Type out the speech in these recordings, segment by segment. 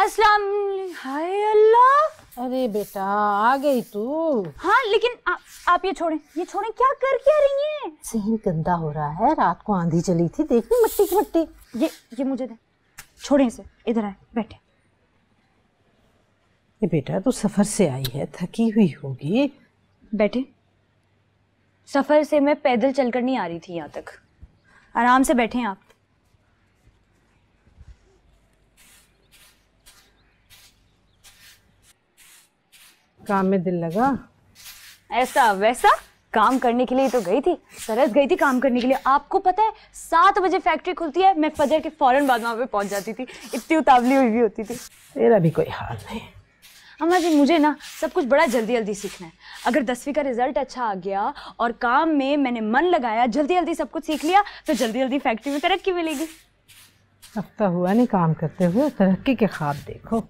अस्सलाम हाय अल्लाह अरे बेटा आ गई तू हाँ लेकिन आ, आप ये छोड़ें ये छोड़ें क्या कर क्या रही है सही गंदा हो रहा है रात को आंधी चली थी देखनी मट्टी की मट्टी ये ये मुझे दे छोड़े इसे इधर आए बैठे ये बेटा तू सफर से आई है थकी हुई होगी बैठे सफर से मैं पैदल चलकर नहीं आ रही थी यहाँ तक आराम से बैठे आप काम में दिल लगा ऐसा वैसा काम करने के लिए तो गई थी सरस गई थी काम करने के लिए आपको पता है सात बजे फैक्ट्री खुलती है मैं फजर के फौरन बाद वहाँ पे पहुँच जाती थी इतनी उतावली हुई भी होती थी मेरा भी कोई हाल नहीं अम्मा जी मुझे ना सब कुछ बड़ा जल्दी जल्दी सीखना है अगर दसवीं का रिजल्ट अच्छा आ गया और काम में मैंने मन लगाया जल्दी जल्दी सब कुछ सीख लिया तो जल्दी जल्दी फैक्ट्री में तरक्की मिलेगी हफ्ता तो हुआ नहीं काम करते हुए तरक्की के ख्वाब देखो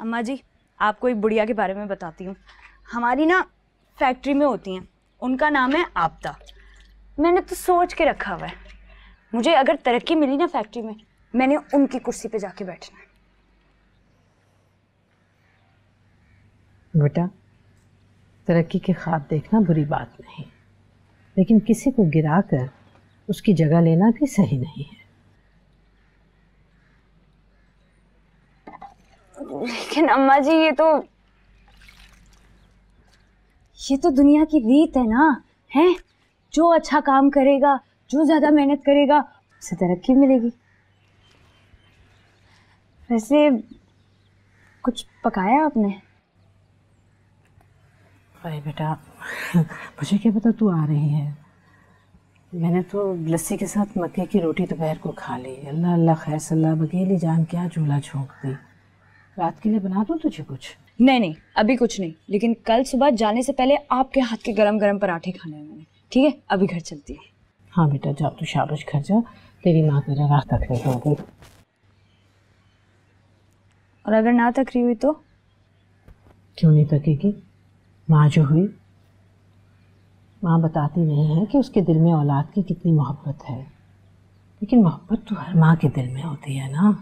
अम्मा जी आपको एक बुढ़िया के बारे में बताती हूँ हमारी ना फैक्ट्री में होती हैं उनका नाम है आपदा मैंने तो सोच के रखा हुआ है मुझे अगर तरक्की मिली ना फैक्ट्री में मैंने उनकी कुर्सी पे जाके बैठना है बेटा तरक्की के ख्वाब देखना बुरी बात नहीं लेकिन किसी को गिरा कर उसकी जगह लेना भी सही नहीं है लेकिन अम्मा जी ये तो ये तो दुनिया की रीत है ना है जो अच्छा काम करेगा जो ज्यादा मेहनत करेगा उसे तरक्की मिलेगी वैसे कुछ पकाया आपने अरे बेटा मुझे क्या पता तू आ रही है मैंने तो लस्सी के साथ मक्के की रोटी दोपहर को खा ली अल्लाह अल्लाह खैर सल्लाह अकेली जान क्या झूला झोंक दी रात के लिए बना दूँ तुझे कुछ नहीं नहीं अभी कुछ नहीं लेकिन कल सुबह जाने से पहले आपके हाथ के गरम गरम पराठे खाने हैं मैंने ठीक है अभी घर चलती है हाँ बेटा जाओ तू शाबाश घर जा तेरी माँ तेरा रात तक नहीं होगी और अगर ना तक रही हुई तो क्यों नहीं तकेगी माँ जो हुई माँ बताती नहीं है कि उसके दिल में औलाद की कितनी मोहब्बत है लेकिन मोहब्बत तो हर माँ के दिल में होती है ना